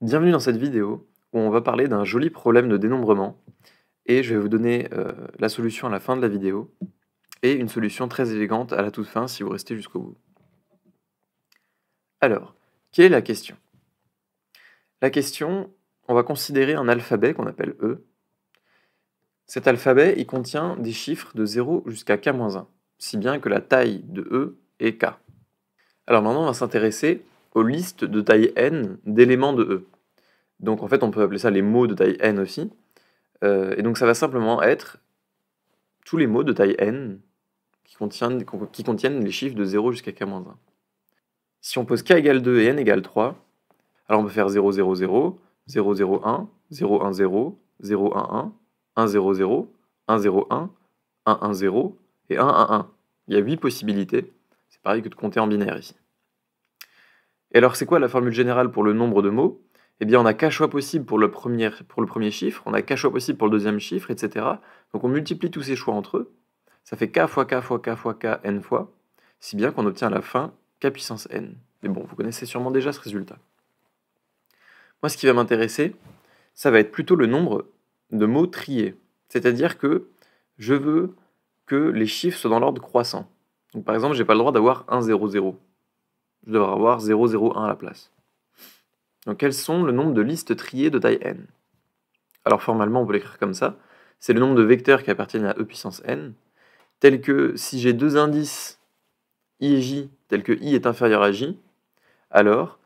Bienvenue dans cette vidéo où on va parler d'un joli problème de dénombrement et je vais vous donner euh, la solution à la fin de la vidéo et une solution très élégante à la toute fin si vous restez jusqu'au bout. Alors, quelle est la question La question, on va considérer un alphabet qu'on appelle E. Cet alphabet, il contient des chiffres de 0 jusqu'à k-1, si bien que la taille de E est k. Alors maintenant, on va s'intéresser aux listes de taille n d'éléments de E. Donc en fait, on peut appeler ça les mots de taille n aussi. Euh, et donc ça va simplement être tous les mots de taille n qui contiennent, qui contiennent les chiffres de 0 jusqu'à k-1. Si on pose k égale 2 et n égale 3, alors on peut faire 0, 0, 0, 0, 0, 1, 0, 1, 0, 0, 1, 1, 1, 0, 0, 1, 0, 1, 1, 1, 0 et 1, 1, Il y a 8 possibilités. C'est pareil que de compter en binaire ici. Et alors, c'est quoi la formule générale pour le nombre de mots Eh bien, on a qu'un choix possible pour le, premier, pour le premier chiffre, on a qu'un choix possible pour le deuxième chiffre, etc. Donc, on multiplie tous ces choix entre eux. Ça fait k fois k fois k fois k n fois, si bien qu'on obtient à la fin k puissance n. Mais bon, vous connaissez sûrement déjà ce résultat. Moi, ce qui va m'intéresser, ça va être plutôt le nombre de mots triés. C'est-à-dire que je veux que les chiffres soient dans l'ordre croissant. Donc, par exemple, je n'ai pas le droit d'avoir 1, 0, 0 je devrais avoir 001 à la place. Donc quels sont le nombre de listes triées de taille n Alors formellement, on peut l'écrire comme ça. C'est le nombre de vecteurs qui appartiennent à e puissance n, tel que si j'ai deux indices i et j, tel que i est inférieur à j, alors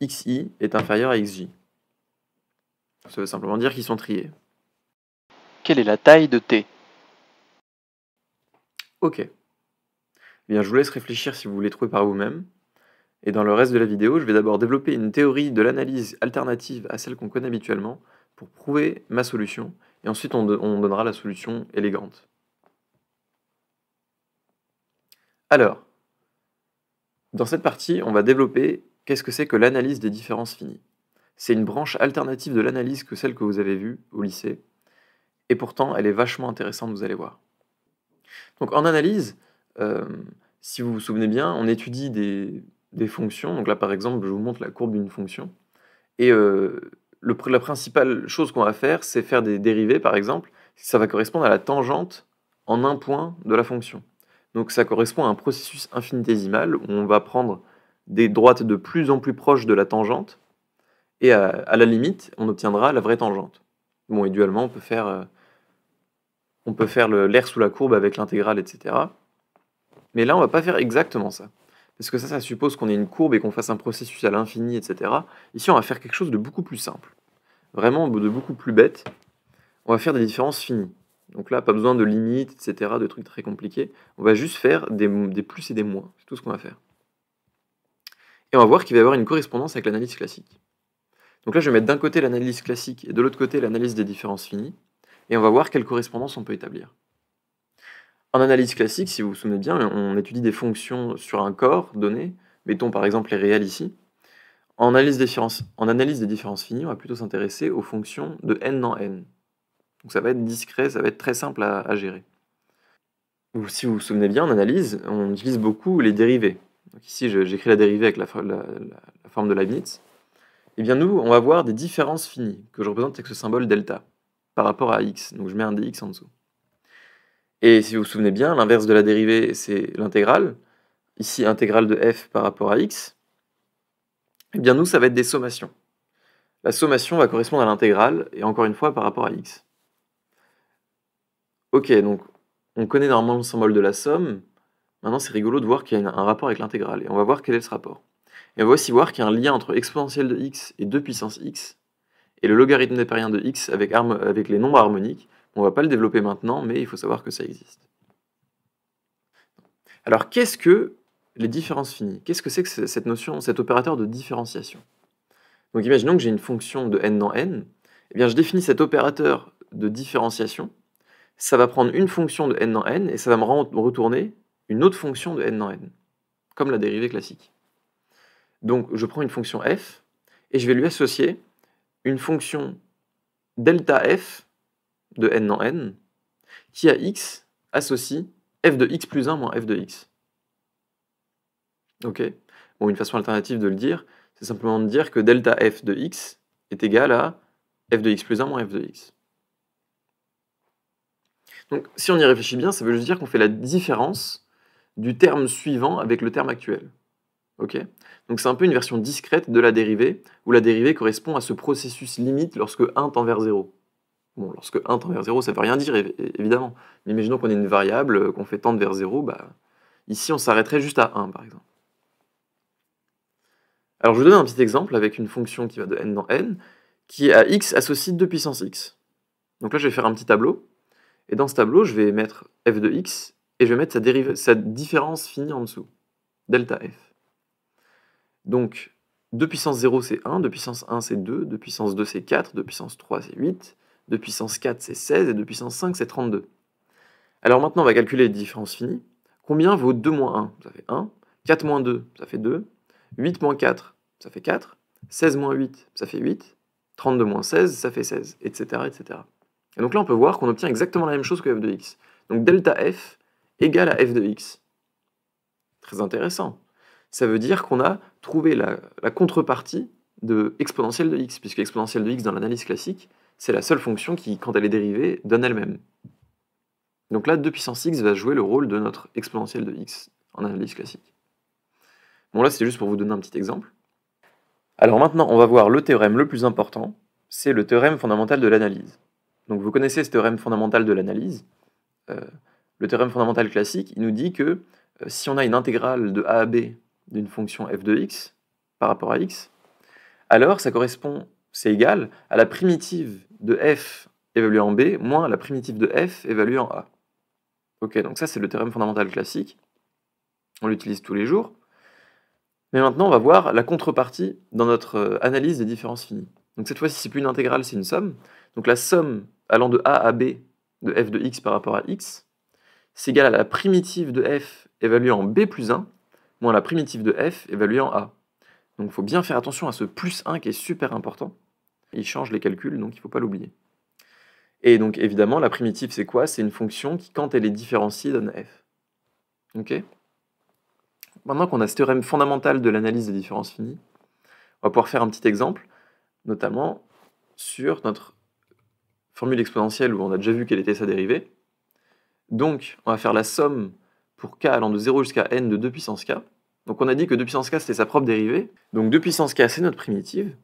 xi est inférieur à xj. Ça veut simplement dire qu'ils sont triés. Quelle est la taille de t Ok. Eh bien, je vous laisse réfléchir si vous voulez trouver par vous-même. Et dans le reste de la vidéo, je vais d'abord développer une théorie de l'analyse alternative à celle qu'on connaît habituellement pour prouver ma solution, et ensuite on, donnera la solution élégante. Alors, dans cette partie, on va développer qu'est-ce que c'est que l'analyse des différences finies. C'est une branche alternative de l'analyse que celle que vous avez vue au lycée, et pourtant elle est vachement intéressante, vous allez voir. Donc en analyse, euh, si vous vous souvenez bien, on étudie des, des fonctions. Donc là, par exemple, je vous montre la courbe d'une fonction. Et euh, le, la principale chose qu'on va faire, c'est faire des dérivés, par exemple. Ça va correspondre à la tangente en un point de la fonction. Donc ça correspond à un processus infinitésimal où on va prendre des droites de plus en plus proches de la tangente, et à, la limite, on obtiendra la vraie tangente. Bon, et dualement, on peut faire, euh, on peut faire l'air sous la courbe avec l'intégrale, etc. Mais là, on ne va pas faire exactement ça parce que ça, ça suppose qu'on ait une courbe et qu'on fasse un processus à l'infini, etc. Ici, on va faire quelque chose de beaucoup plus simple, vraiment de beaucoup plus bête. On va faire des différences finies. Donc là, pas besoin de limites, etc., de trucs très compliqués. On va juste faire des, des plus et des moins. C'est tout ce qu'on va faire. Et on va voir qu'il va y avoir une correspondance avec l'analyse classique. Donc là, je vais mettre d'un côté l'analyse classique et de l'autre côté l'analyse des différences finies. Et on va voir quelle correspondance on peut établir. En analyse classique, si vous vous souvenez bien, on étudie des fonctions sur un corps donné, mettons par exemple les réels ici. En analyse, des en analyse des différences finies, on va plutôt s'intéresser aux fonctions de n dans n. Donc ça va être discret, ça va être très simple à, gérer. Ou, si vous vous souvenez bien, en analyse, on utilise beaucoup les dérivées. ici, j'écris la dérivée avec la, la forme de Leibniz. Eh bien nous, on va voir des différences finies, que je représente avec ce symbole delta, par rapport à x. Donc je mets un dx en dessous. Et si vous vous souvenez bien, l'inverse de la dérivée, c'est l'intégrale. Ici, intégrale de f par rapport à x. Eh bien, nous, ça va être des sommations. La sommation va correspondre à l'intégrale, et encore une fois, par rapport à x. Ok, donc on connaît normalement le symbole de la somme. Maintenant, c'est rigolo de voir qu'il y a un rapport avec l'intégrale. Et on va voir quel est ce rapport. Et on va aussi voir qu'il y a un lien entre exponentielle de x et 2 puissance x, et le logarithme népérien de x avec les nombres harmoniques, on va pas le développer maintenant, mais il faut savoir que ça existe. Alors qu'est-ce que les différences finies Qu'est-ce que c'est que cette notion, cet opérateur de différenciation Donc imaginons que j'ai une fonction de n dans n. Eh bien, je définis cet opérateur de différenciation. Ça va prendre une fonction de n dans n et ça va me retourner une autre fonction de n dans n, comme la dérivée classique. Donc je prends une fonction f et je vais lui associer une fonction delta f de n en n qui à x associe f de x plus 1 moins f de x. Ok une façon alternative de le dire, c'est simplement de dire que delta f de x est égal à f de x plus 1 moins f de x. Donc, si on y réfléchit bien, ça veut juste dire qu'on fait la différence du terme suivant avec le terme actuel. Ok Donc, c'est un peu une version discrète de la dérivée, où la dérivée correspond à ce processus limite lorsque 1 tend vers 0. Bon, lorsque 1 tend vers 0, ça ne veut rien dire, évidemment. Mais imaginons qu'on ait une variable, qu'on fait tendre vers 0, bah, ici on s'arrêterait juste à 1, par exemple. Alors je vous donne un petit exemple avec une fonction qui va de n dans n, qui est à x associe 2 puissance x. Donc là je vais faire un petit tableau, et dans ce tableau je vais mettre f de x, et je vais mettre sa, sa différence finie en dessous, delta f. Donc 2 puissance 0 c'est 1, 2 puissance 1 c'est 2, 2 puissance 2 c'est 4, 2 puissance 3 c'est 8, 2 puissance 4, c'est 16, et 2 puissance 5, c'est 32. Alors maintenant, on va calculer les différences finies. Combien vaut 2 moins 1 Ça fait 1. 4 moins 2, ça fait 2. 8 moins 4, ça fait 4. 16 moins 8, ça fait 8. 32 moins 16, ça fait 16, etc. Et donc là, on peut voir qu'on obtient exactement la même chose que f de x. Donc delta f égale à f de x. Très intéressant. Ça veut dire qu'on a trouvé la, la contrepartie de exponentielle de x, puisque exponentielle de x dans l'analyse classique, c'est la seule fonction qui, quand elle est dérivée, donne elle-même. Donc là, 2 puissance x va jouer le rôle de notre exponentielle de x en analyse classique. Bon là, c'est juste pour vous donner un petit exemple. Alors maintenant, on va voir le théorème le plus important, c'est le théorème fondamental de l'analyse. Donc vous connaissez ce théorème fondamental de l'analyse. Euh, le théorème fondamental classique, il nous dit que euh, si on a une intégrale de a à b d'une fonction f de x par rapport à x, alors ça correspond, c'est égal à la primitive de f évalué en b moins la primitive de f évaluée en a. Ok, donc ça c'est le théorème fondamental classique. On l'utilise tous les jours. Mais maintenant, on va voir la contrepartie dans notre euh, analyse des différences finies. Donc cette fois-ci, c'est plus une intégrale, c'est une somme. Donc la somme allant de a à b de f de x par rapport à x, c'est égal à la primitive de f évaluée en b plus 1 moins la primitive de f évaluée en a. Donc il faut bien faire attention à ce plus 1 qui est super important. Il change les calculs, donc il ne faut pas l'oublier. Et donc évidemment, la primitive, c'est quoi C'est une fonction qui, quand elle est différenciée, donne f. Ok Maintenant qu'on a ce théorème fondamental de l'analyse des différences finies, on va pouvoir faire un petit exemple, notamment sur notre formule exponentielle où on a déjà vu quelle était sa dérivée. Donc, on va faire la somme pour k allant de 0 jusqu'à n de 2 puissance k. Donc on a dit que 2 puissance k, c'était sa propre dérivée. Donc 2 puissance k, c'est notre primitive.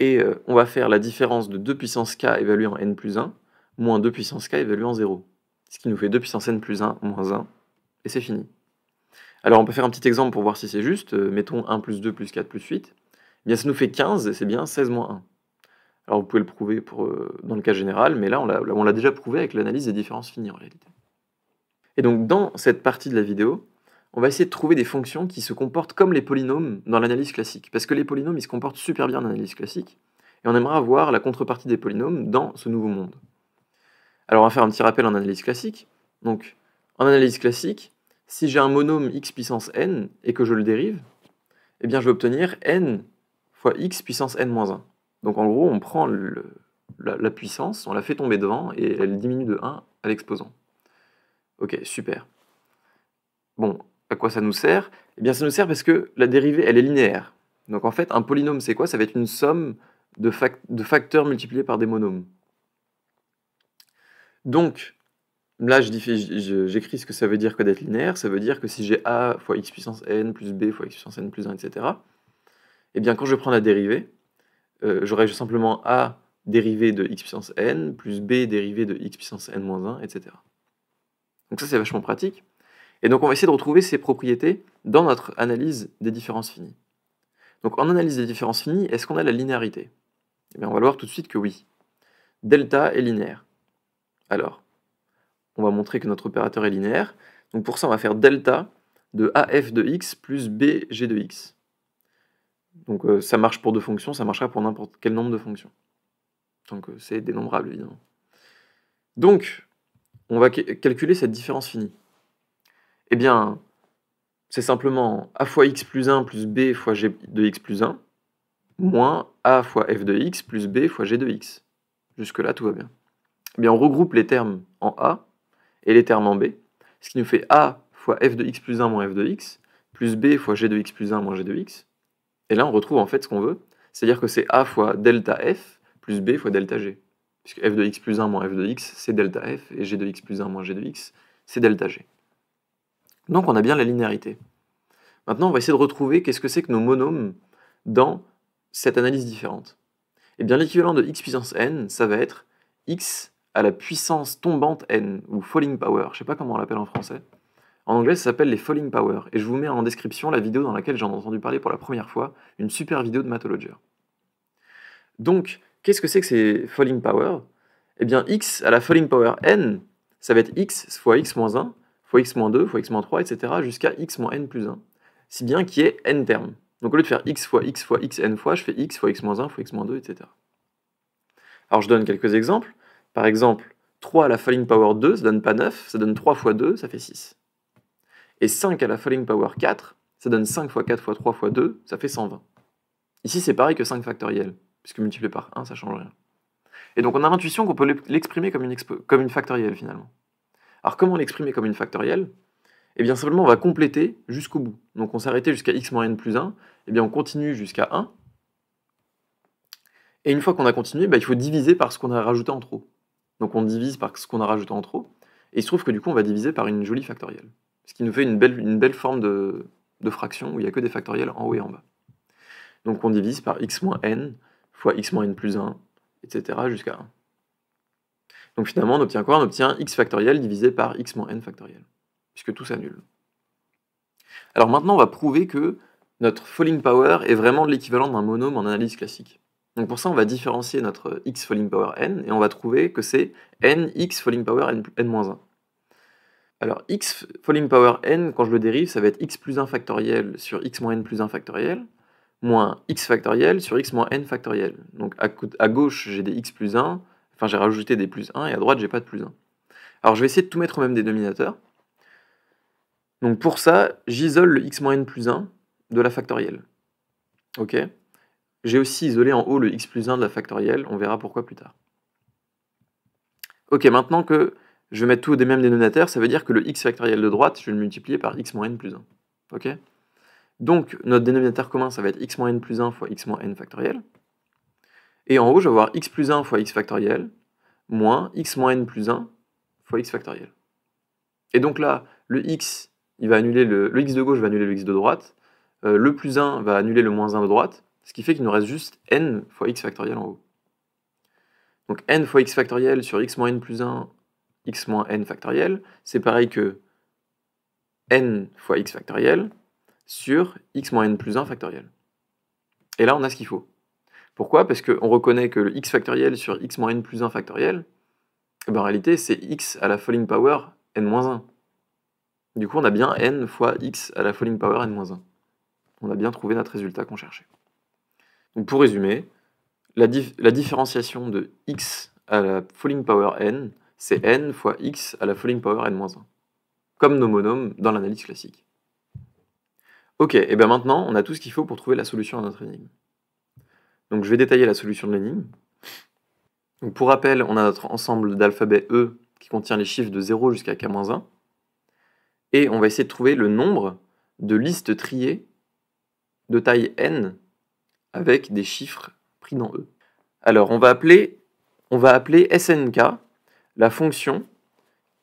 Et euh, on va faire la différence de 2 puissance k évaluée en n plus 1 moins 2 puissance k évaluée en 0. Ce qui nous fait 2 puissance n plus 1 moins 1. Et c'est fini. Alors on peut faire un petit exemple pour voir si c'est juste. Euh, mettons 1 plus 2 plus 4 plus 8. Eh bien ça nous fait 15 et c'est bien 16 moins 1. Alors vous pouvez le prouver pour, euh, dans le cas général, mais là on l'a déjà prouvé avec l'analyse des différences finies en réalité. Et donc dans cette partie de la vidéo, on va essayer de trouver des fonctions qui se comportent comme les polynômes dans l'analyse classique. Parce que les polynômes, ils se comportent super bien en l'analyse classique. Et on aimera voir la contrepartie des polynômes dans ce nouveau monde. Alors on va faire un petit rappel en analyse classique. Donc en analyse classique, si j'ai un monôme x puissance n et que je le dérive, eh bien je vais obtenir n fois x puissance n-1. moins Donc en gros, on prend la, la puissance, on la fait tomber devant et elle diminue de 1 à l'exposant. Ok, super. Bon, à quoi ça nous sert Eh bien, ça nous sert parce que la dérivée, elle est linéaire. Donc en fait, un polynôme, c'est quoi Ça va être une somme de, facteurs multipliés par des monomes. Donc, là, j'écris ce que ça veut dire que d'être linéaire. Ça veut dire que si j'ai a fois x puissance n plus b fois x puissance n plus 1, etc., eh bien, quand je prends la dérivée, euh, j'aurai simplement a dérivé de x puissance n plus b dérivé de x puissance n moins 1, etc. Donc ça, c'est vachement pratique. Et donc on va essayer de retrouver ces propriétés dans notre analyse des différences finies. Donc en analyse des différences finies, est-ce qu'on a la linéarité Eh bien on va voir tout de suite que oui. Delta est linéaire. Alors, on va montrer que notre opérateur est linéaire. Donc pour ça, on va faire delta de AF de x plus BG de x. Donc euh, ça marche pour deux fonctions, ça marchera pour n'importe quel nombre de fonctions. Donc euh, c'est dénombrable, évidemment. Donc, on va calculer cette différence finie. Eh bien, c'est simplement a fois x plus 1 plus b fois g de x plus 1 moins a fois f de x plus b fois g de x. Jusque-là, tout va bien. Eh bien, on regroupe les termes en a et les termes en b, ce qui nous fait a fois f de x plus 1 moins f de x plus b fois g de x plus 1 moins g de x. Et là, on retrouve en fait ce qu'on veut, c'est-à-dire que c'est a fois delta f plus b fois delta g. Puisque f de x plus 1 moins f de x, c'est delta f, et g de x plus 1 moins g de x, c'est delta g. Donc on a bien la linéarité. Maintenant, on va essayer de retrouver qu'est-ce que c'est que nos monômes dans cette analyse différente. Eh bien, l'équivalent de x puissance n, ça va être x à la puissance tombante n, ou falling power, je ne sais pas comment on l'appelle en français. En anglais, ça s'appelle les falling power, et je vous mets en description la vidéo dans laquelle j'en ai entendu parler pour la première fois, une super vidéo de Mathologer. Donc, qu'est-ce que c'est que ces falling power Eh bien, x à la falling power n, ça va être x fois x moins 1, fois x-2, fois x-3, etc., jusqu'à x-n plus 1, si bien qu'il y ait n termes. Donc au lieu de faire x fois x fois n fois, je fais x fois x-1 fois x-2, etc. Alors je donne quelques exemples. Par exemple, 3 à la falling power 2, ça donne pas 9, ça donne 3 fois 2, ça fait 6. Et 5 à la falling power 4, ça donne 5 fois 4 fois 3 fois 2, ça fait 120. Ici, c'est pareil que 5 factoriel, puisque multiplié par 1, ça change rien. Et donc on a l'intuition qu'on peut l'exprimer comme, une comme une factorielle finalement. Alors comment l'exprimer comme une factorielle Eh bien simplement on va compléter jusqu'au bout. Donc on arrêté jusqu'à x moins n plus 1, eh bien on continue jusqu'à 1. Et une fois qu'on a continué, bah, il faut diviser par ce qu'on a rajouté en trop. Donc on divise par ce qu'on a rajouté en trop, et il se trouve que du coup on va diviser par une jolie factorielle. Ce qui nous fait une belle, une belle forme de, fraction où il n'y a que des factoriels en haut et en bas. Donc on divise par x n fois x n plus 1, etc. jusqu'à 1. Donc finalement, on obtient quoi On obtient x factoriel divisé par x moins n factoriel, puisque tout s'annule. Alors maintenant, on va prouver que notre falling power est vraiment l'équivalent d'un monôme en analyse classique. Donc pour ça, on va différencier notre x falling power n, et on va trouver que c'est n x falling power n-1. Alors x falling power n, quand je le dérive, ça va être x plus 1 factoriel sur x moins n plus 1 factoriel, moins x factoriel sur x moins n factoriel. Donc à, à gauche, j'ai des x plus 1, Enfin, j'ai rajouté des plus 1 et à droite, j'ai pas de plus 1. Alors, je vais essayer de tout mettre au même dénominateur. Donc pour ça, j'isole le x moins n plus 1 de la factorielle. Ok J'ai aussi isolé en haut le x plus 1 de la factorielle, on verra pourquoi plus tard. Ok, maintenant que je vais mettre tout au même dénominateur, ça veut dire que le x factoriel de droite, je vais le multiplier par x moins n plus 1. Ok Donc notre dénominateur commun, ça va être x moins n plus 1 fois x moins n factoriel. Et en haut, je vais avoir x plus 1 fois x factoriel, moins x moins n plus 1 fois x factoriel. Et donc là, le x, il va annuler le, le x de gauche va annuler le x de droite, euh, le plus 1 va annuler le moins 1 de droite, ce qui fait qu'il nous reste juste n fois x factoriel en haut. Donc n fois x factoriel sur x moins n plus 1, x moins n factoriel, c'est pareil que n fois x factoriel sur x moins n plus 1 factoriel. Et là, on a ce qu'il faut. Pourquoi Parce qu'on reconnaît que le x factoriel sur x moins n plus 1 factoriel, eh ben, en réalité, c'est x à la falling power n moins 1. Du coup, on a bien n fois x à la falling power n moins 1. On a bien trouvé notre résultat qu'on cherchait. pour résumer, la, différenciation de x à la falling power n, c'est n fois x à la falling power n-1, moins comme nos monomes dans l'analyse classique. Ok, et eh bien maintenant, on a tout ce qu'il faut pour trouver la solution à notre énigme. Donc je vais détailler la solution de l'énigme. pour rappel, on a notre ensemble d'alphabet E qui contient les chiffres de 0 jusqu'à K-1. Et on va essayer de trouver le nombre de listes triées de taille n avec des chiffres pris dans E. Alors on va appeler, on va appeler SNK la fonction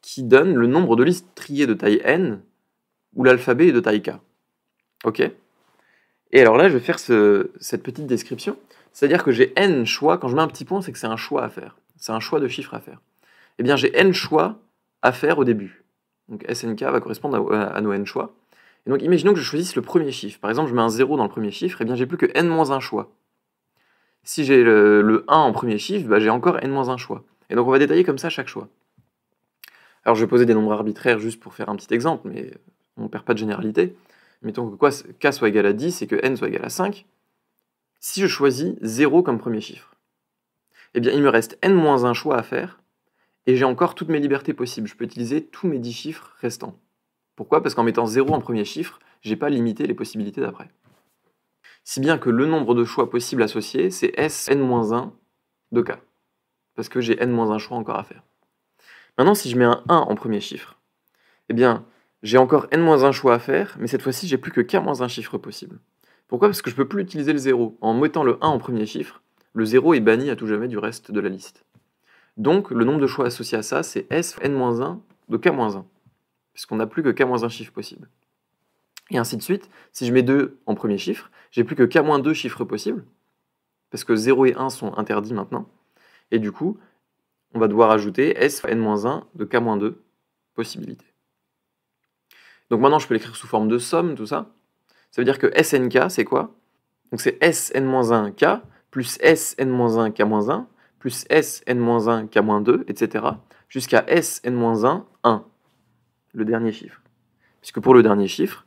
qui donne le nombre de listes triées de taille n où l'alphabet est de taille k. Ok Et alors là, je vais faire cette petite description. C'est-à-dire que j'ai n choix, quand je mets un petit point, c'est que c'est un choix à faire. C'est un choix de chiffre à faire. Eh bien, j'ai n choix à faire au début. Donc SNK va correspondre euh, à, nos n choix. Et donc, imaginons que je choisisse le premier chiffre. Par exemple, je mets un 0 dans le premier chiffre, eh bien, j'ai plus que n-1 choix. Si j'ai le, 1 en premier chiffre, bah, j'ai encore n-1 choix. Et donc, on va détailler comme ça chaque choix. Alors, je vais poser des nombres arbitraires juste pour faire un petit exemple, mais on ne perd pas de généralité. Mettons que quoi, k soit égal à 10 et que n soit égal à 5. Si je choisis 0 comme premier chiffre, eh bien il me reste n-1 choix à faire, et j'ai encore toutes mes libertés possibles. Je peux utiliser tous mes 10 chiffres restants. Pourquoi Parce qu'en mettant 0 en premier chiffre, j'ai pas limité les possibilités d'après. Si bien que le nombre de choix possibles associés, c'est s n 1 de k. Parce que j'ai n-1 choix encore à faire. Maintenant, si je mets un 1 en premier chiffre, eh bien, j'ai encore n-1 choix à faire, mais cette fois-ci, j'ai plus que k-1 chiffre possible. Pourquoi Parce que je ne peux plus utiliser le 0. En mettant le 1 en premier chiffre, le 0 est banni à tout jamais du reste de la liste. Donc le nombre de choix associés à ça, c'est S n-1 de k-1, puisqu'on n'a plus que k-1 chiffre possible. Et ainsi de suite, si je mets 2 en premier chiffre, j'ai plus que k-2 chiffres possibles, parce que 0 et 1 sont interdits maintenant. Et du coup, on va devoir ajouter S n-1 de k-2 possibilités. Donc maintenant, je peux l'écrire sous forme de somme, tout ça. Ça veut dire que Snk, c'est quoi Donc c'est Sn-1K plus Sn-1K-1 plus Sn-1K-2, etc. jusqu'à Sn-1, 1, le dernier chiffre. Puisque pour le dernier chiffre,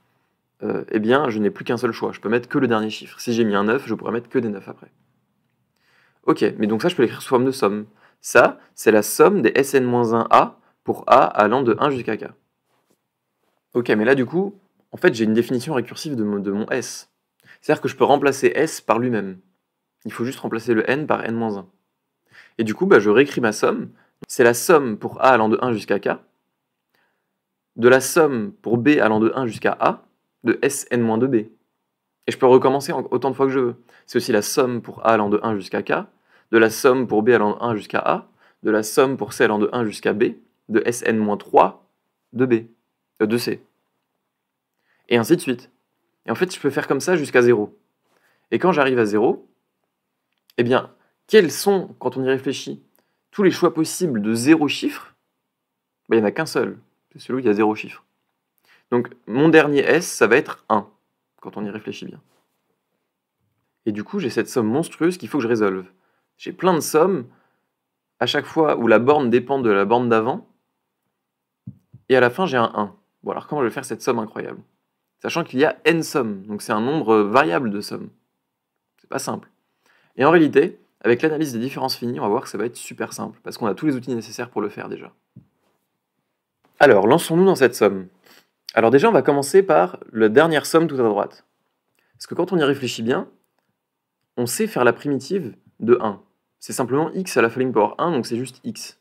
euh, eh bien, je n'ai plus qu'un seul choix. Je peux mettre que le dernier chiffre. Si j'ai mis un 9, je pourrais mettre que des 9 après. Ok, mais donc ça, je peux l'écrire sous forme de somme. Ça, c'est la somme des Sn-1A pour A allant de 1 jusqu'à K. Ok, mais là, du coup, en fait, j'ai une définition récursive de mon, S. C'est-à-dire que je peux remplacer S par lui-même. Il faut juste remplacer le N par N-1. Et du coup, bah, je réécris ma somme. C'est la somme pour A allant de 1 jusqu'à K, de la somme pour B allant de 1 jusqu'à A, de Sn-2B. Et je peux recommencer autant de fois que je veux. C'est aussi la somme pour A allant de 1 jusqu'à K, de la somme pour B allant de 1 jusqu'à A, de la somme pour C allant de 1 jusqu'à B, de Sn-3 de B, euh, de C et ainsi de suite. Et en fait, je peux faire comme ça jusqu'à zéro. Et quand j'arrive à zéro, eh bien, quels sont, quand on y réfléchit, tous les choix possibles de zéro chiffre ben, Il n'y en a qu'un seul, c'est celui où il y a zéro chiffre. Donc, mon dernier S, ça va être 1, quand on y réfléchit bien. Et du coup, j'ai cette somme monstrueuse qu'il faut que je résolve. J'ai plein de sommes, à chaque fois où la borne dépend de la borne d'avant, et à la fin, j'ai un 1. Bon, alors comment je vais faire cette somme incroyable sachant qu'il y a n sommes, donc c'est un nombre euh, variable de sommes. C'est pas simple. Et en réalité, avec l'analyse des différences finies, on va voir que ça va être super simple, parce qu'on a tous les outils nécessaires pour le faire déjà. Alors, lançons-nous dans cette somme. Alors déjà, on va commencer par la dernière somme tout à droite. Parce que quand on y réfléchit bien, on sait faire la primitive de 1. C'est simplement x à la falling power 1, donc c'est juste x.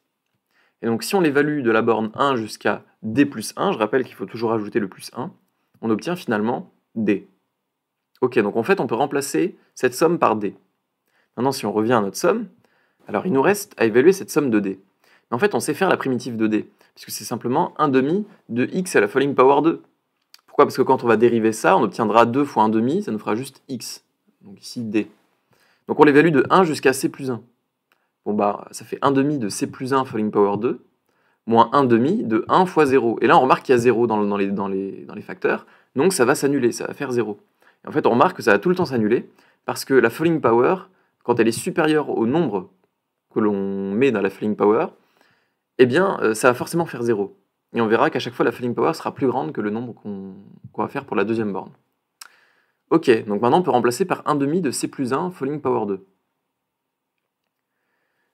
Et donc si on l'évalue de la borne 1 jusqu'à d plus 1, je rappelle qu'il faut toujours ajouter le plus 1, on obtient finalement D. Ok, donc en fait, on peut remplacer cette somme par D. Maintenant, si on revient à notre somme, alors il nous reste à évaluer cette somme de D. Mais en fait, on sait faire la primitive de D, puisque c'est simplement 1 demi de x à la falling power 2. Pourquoi Parce que quand on va dériver ça, on obtiendra 2 fois 1 demi, ça nous fera juste x. Donc ici, D. Donc on l'évalue de 1 jusqu'à C plus 1. Bon bah, ça fait 1 demi de C plus 1 falling power 2, moins 1,5 de 1 fois 0. Et là, on remarque qu'il y a 0 dans, dans, les, dans, dans les facteurs, donc ça va s'annuler, ça va faire 0. Et en fait, on remarque que ça va tout le temps s'annuler, parce que la falling power, quand elle est supérieure au nombre que l'on met dans la falling power, eh bien, euh, ça va forcément faire 0. Et on verra qu'à chaque fois, la falling power sera plus grande que le nombre qu'on va faire pour la deuxième borne. Ok, donc maintenant on peut remplacer par 1,5 de C plus 1 falling power 2.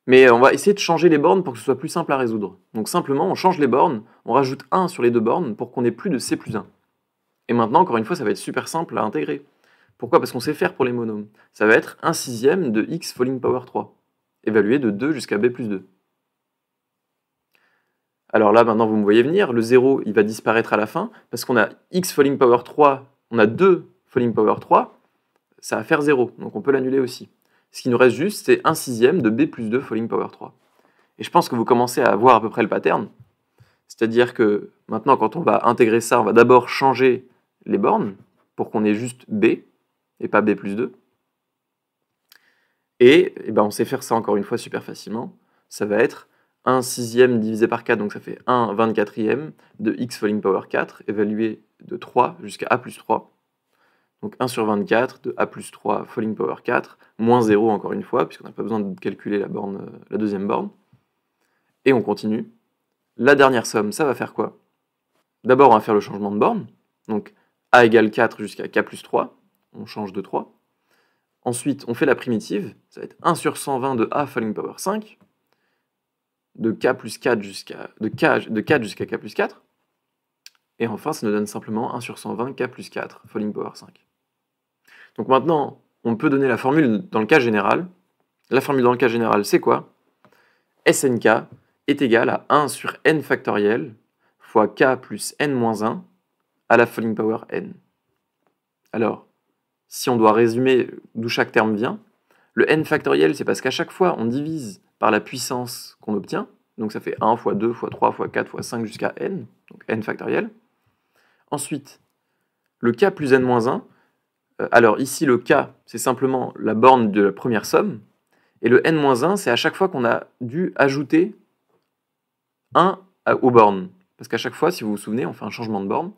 Mais on va essayer de changer les bornes pour que ce soit plus simple à résoudre. Donc simplement, on change les bornes, on rajoute 1 sur les deux bornes pour qu'on ait plus de C plus 1. Et maintenant, encore une fois, ça va être super simple à intégrer. Pourquoi Parce qu'on sait faire pour les monomes. Ça va être 1 sixième de x falling power 3, évalué de 2 jusqu'à b plus 2. Alors là, maintenant, vous me voyez venir, le 0, il va disparaître à la fin, parce qu'on a x falling power 3, on a 2 falling power 3, ça va faire 0, donc on peut l'annuler aussi. Ce qui nous reste juste, c'est 1 sixième de B plus 2 Falling Power 3. Et je pense que vous commencez à voir à peu près le pattern. C'est-à-dire que maintenant, quand on va intégrer ça, on va d'abord changer les bornes pour qu'on ait juste B et pas B plus 2. Et, eh ben on sait faire ça encore une fois super facilement. Ça va être 1 sixième divisé par 4, donc ça fait 1 24e de x falling power 4, évalué de 3 jusqu'à a plus 3. Donc 1 sur 24 de A plus 3 Falling Power 4, moins 0 encore une fois, puisqu'on n'a pas besoin de calculer la, borne, euh, la deuxième borne. Et on continue. La dernière somme, ça va faire quoi D'abord, on va faire le changement de borne. Donc A égale 4 jusqu'à K plus 3. On change de 3. Ensuite, on fait la primitive. Ça va être 1 sur 120 de A Falling Power 5. De K plus 4 jusqu'à... De K, de 4 jusqu'à K plus 4. Et enfin, ça nous donne simplement 1 sur 120 K plus 4, Falling Power 5. Donc maintenant, on peut donner la formule dans le cas général. La formule dans le cas général, c'est quoi SNK est égal à 1 sur n factoriel fois k plus n-1 à la Falling Power n. Alors, si on doit résumer d'où chaque terme vient, le n factoriel, c'est parce qu'à chaque fois, on divise par la puissance qu'on obtient, donc ça fait 1 fois 2 fois 3 fois 4 fois 5 jusqu'à n, donc n factoriel. Ensuite, le k plus n-1, euh, alors ici le k, c'est simplement la borne de la première somme, et le n-1, c'est à chaque fois qu'on a dû ajouter 1 aux bornes. Parce qu'à chaque fois, si vous vous souvenez, on fait un changement de borne,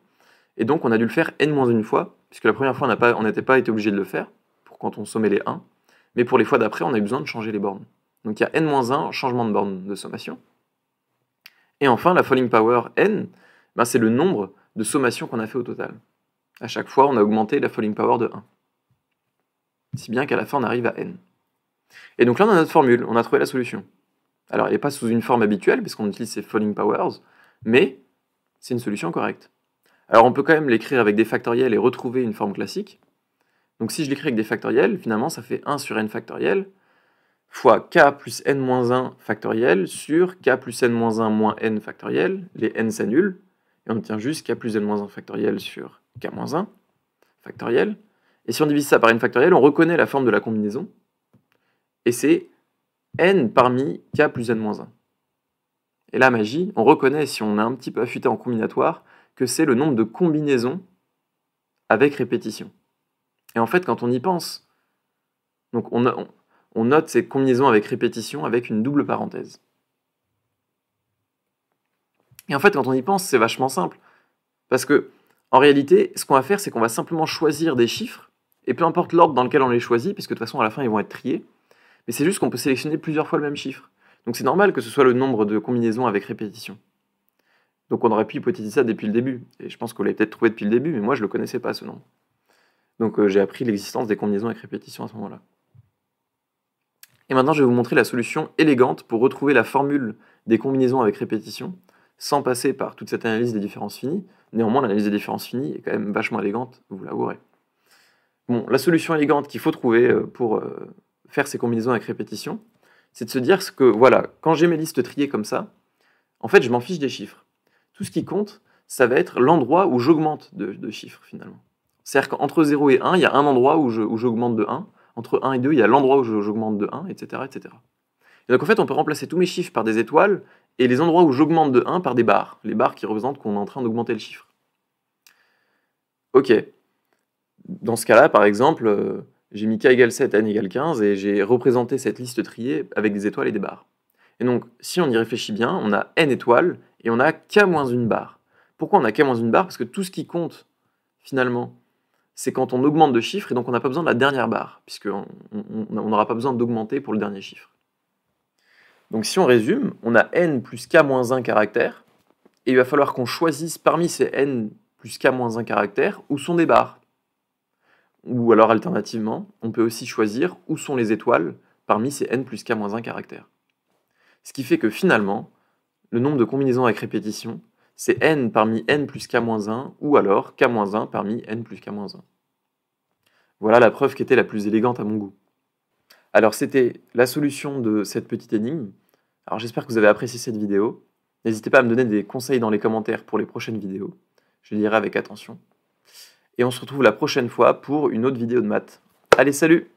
et donc on a dû le faire n-1 fois, puisque la première fois, on n'était pas été obligé de le faire, pour quand on sommait les 1, mais pour les fois d'après, on a eu besoin de changer les bornes. Donc il y a n-1, changement de borne de sommation. Et enfin, la falling power n, ben, c'est le nombre de sommation qu'on a fait au total. À chaque fois, on a augmenté la falling power de 1. Si bien qu'à la fin, on arrive à n. Et donc là, on a notre formule, on a trouvé la solution. Alors, elle n'est pas sous une forme habituelle, parce qu'on utilise ces falling powers, mais c'est une solution correcte. Alors, on peut quand même l'écrire avec des factoriels et retrouver une forme classique. Donc, si je l'écris avec des factoriels, finalement, ça fait 1 sur n factoriel, fois k plus n-1 moins factoriel sur k plus n-1 moins n factoriel, les n s'annulent, et on obtient juste k plus n moins 1 factoriel sur k moins 1 factoriel. Et si on divise ça par n factoriel, on reconnaît la forme de la combinaison, et c'est n parmi k plus n moins 1. Et la magie, on reconnaît, si on a un petit peu affûté en combinatoire, que c'est le nombre de combinaisons avec répétition. Et en fait, quand on y pense, donc on note ces combinaisons avec répétition avec une double parenthèse. Et en fait, quand on y pense, c'est vachement simple. Parce que, en réalité, ce qu'on va faire, c'est qu'on va simplement choisir des chiffres, et peu importe l'ordre dans lequel on les choisit, puisque de toute façon, à la fin, ils vont être triés. Mais c'est juste qu'on peut sélectionner plusieurs fois le même chiffre. Donc c'est normal que ce soit le nombre de combinaisons avec répétition. Donc on aurait pu hypothétiser ça depuis le début. Et je pense qu'on l'avait peut-être trouvé depuis le début, mais moi, je ne le connaissais pas, ce nombre. Donc euh, j'ai appris l'existence des combinaisons avec répétition à ce moment-là. Et maintenant, je vais vous montrer la solution élégante pour retrouver la formule des combinaisons avec répétition sans passer par toute cette analyse des différences finies. Néanmoins, l'analyse des différences finies est quand même vachement élégante, vous l'avouerez. Bon, la solution élégante qu'il faut trouver euh, pour euh, faire ces combinaisons avec répétition, c'est de se dire que, voilà, quand j'ai mes listes triées comme ça, en fait, je m'en fiche des chiffres. Tout ce qui compte, ça va être l'endroit où j'augmente de, chiffres, finalement. C'est-à-dire qu'entre 0 et 1, il y a un endroit où j'augmente de 1. Entre 1 et 2, il y a l'endroit où j'augmente de 1, etc., etc. Et donc, en fait, on peut remplacer tous mes chiffres par des étoiles et les endroits où j'augmente de 1 par des barres, les barres qui représentent qu'on est en train d'augmenter le chiffre. Ok. Dans ce cas-là, par exemple, euh, j'ai mis k égale 7, n égale 15, et j'ai représenté cette liste triée avec des étoiles et des barres. Et donc, si on y réfléchit bien, on a n étoiles et on a k moins une barre. Pourquoi on a k moins une barre Parce que tout ce qui compte, finalement, c'est quand on augmente de chiffre, et donc on n'a pas besoin de la dernière barre, puisqu'on n'aura pas besoin d'augmenter pour le dernier chiffre. Donc si on résume, on a n plus k moins 1 caractère, et il va falloir qu'on choisisse parmi ces n plus k moins 1 caractère où sont des barres. Ou alors alternativement, on peut aussi choisir où sont les étoiles parmi ces n plus k moins 1 caractère. Ce qui fait que finalement, le nombre de combinaisons avec répétition, c'est n parmi n plus k moins 1, ou alors k moins 1 parmi n plus k moins 1. Voilà la preuve qui était la plus élégante à mon goût. Alors, c'était la solution de cette petite énigme. Alors, j'espère que vous avez apprécié cette vidéo. N'hésitez pas à me donner des conseils dans les commentaires pour les prochaines vidéos. Je lirai avec attention. Et on se retrouve la prochaine fois pour une autre vidéo de maths. Allez, salut